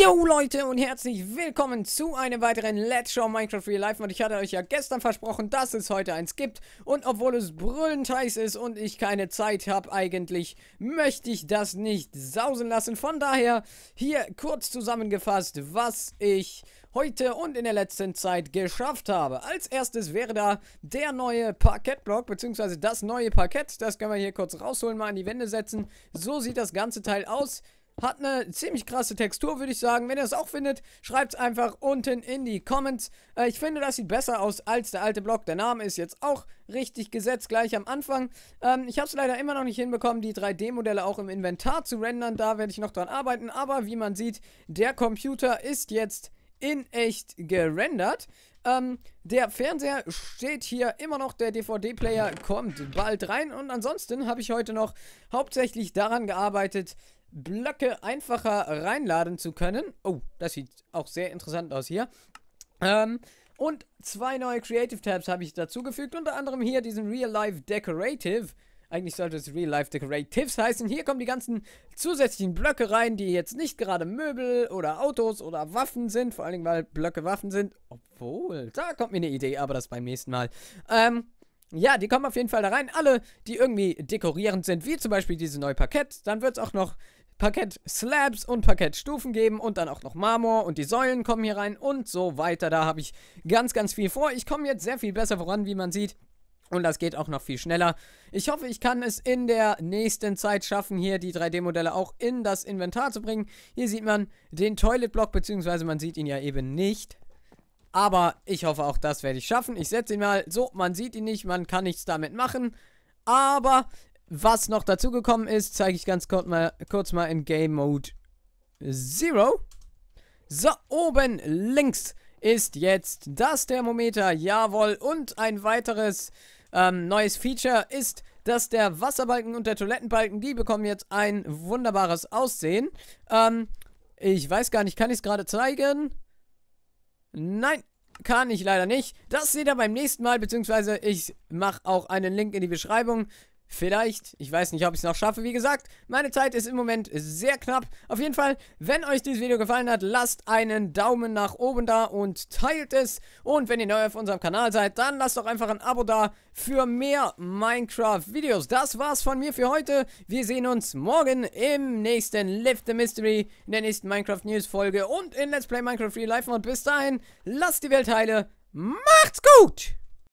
Yo Leute und herzlich willkommen zu einem weiteren Let's Show Minecraft Real Life und ich hatte euch ja gestern versprochen, dass es heute eins gibt und obwohl es brüllend heiß ist und ich keine Zeit habe eigentlich, möchte ich das nicht sausen lassen. Von daher hier kurz zusammengefasst, was ich heute und in der letzten Zeit geschafft habe. Als erstes wäre da der neue Parkettblock, beziehungsweise das neue Parkett. Das können wir hier kurz rausholen, mal an die Wände setzen. So sieht das ganze Teil aus. Hat eine ziemlich krasse Textur, würde ich sagen. Wenn ihr es auch findet, schreibt es einfach unten in die Comments. Äh, ich finde, das sieht besser aus als der alte Block. Der Name ist jetzt auch richtig gesetzt, gleich am Anfang. Ähm, ich habe es leider immer noch nicht hinbekommen, die 3D-Modelle auch im Inventar zu rendern. Da werde ich noch dran arbeiten. Aber wie man sieht, der Computer ist jetzt in echt gerendert. Ähm, der Fernseher steht hier immer noch, der DVD-Player kommt bald rein und ansonsten habe ich heute noch hauptsächlich daran gearbeitet, Blöcke einfacher reinladen zu können. Oh, das sieht auch sehr interessant aus hier. Ähm, und zwei neue Creative Tabs habe ich dazugefügt. Unter anderem hier diesen Real Life Decorative. Eigentlich sollte es Real Life Decoratives heißen. Hier kommen die ganzen zusätzlichen Blöcke rein, die jetzt nicht gerade Möbel oder Autos oder Waffen sind. Vor allen Dingen, weil Blöcke Waffen sind. Obwohl, da kommt mir eine Idee, aber das beim nächsten Mal. Ähm, ja, die kommen auf jeden Fall da rein. Alle, die irgendwie dekorierend sind, wie zum Beispiel diese neue Parkett. Dann wird es auch noch Parkett-Slabs und Parkett-Stufen geben und dann auch noch Marmor und die Säulen kommen hier rein und so weiter. Da habe ich ganz, ganz viel vor. Ich komme jetzt sehr viel besser voran, wie man sieht. Und das geht auch noch viel schneller. Ich hoffe, ich kann es in der nächsten Zeit schaffen, hier die 3D-Modelle auch in das Inventar zu bringen. Hier sieht man den Toilet-Block, beziehungsweise man sieht ihn ja eben nicht. Aber ich hoffe, auch das werde ich schaffen. Ich setze ihn mal so, man sieht ihn nicht, man kann nichts damit machen. Aber was noch dazugekommen ist, zeige ich ganz kurz mal, kurz mal in Game Mode Zero. So, oben links ist jetzt das Thermometer, jawohl. Und ein weiteres ähm, neues Feature ist, dass der Wasserbalken und der Toilettenbalken, die bekommen jetzt ein wunderbares Aussehen. Ähm, ich weiß gar nicht, kann ich es gerade zeigen? Nein, kann ich leider nicht. Das seht ihr beim nächsten Mal, beziehungsweise ich mache auch einen Link in die Beschreibung Vielleicht, ich weiß nicht, ob ich es noch schaffe. Wie gesagt, meine Zeit ist im Moment sehr knapp. Auf jeden Fall, wenn euch dieses Video gefallen hat, lasst einen Daumen nach oben da und teilt es. Und wenn ihr neu auf unserem Kanal seid, dann lasst doch einfach ein Abo da für mehr Minecraft-Videos. Das war's von mir für heute. Wir sehen uns morgen im nächsten Lift the Mystery, in der nächsten Minecraft-News-Folge und in Let's Play Minecraft Real Life Und Bis dahin, lasst die Welt heile. Macht's gut!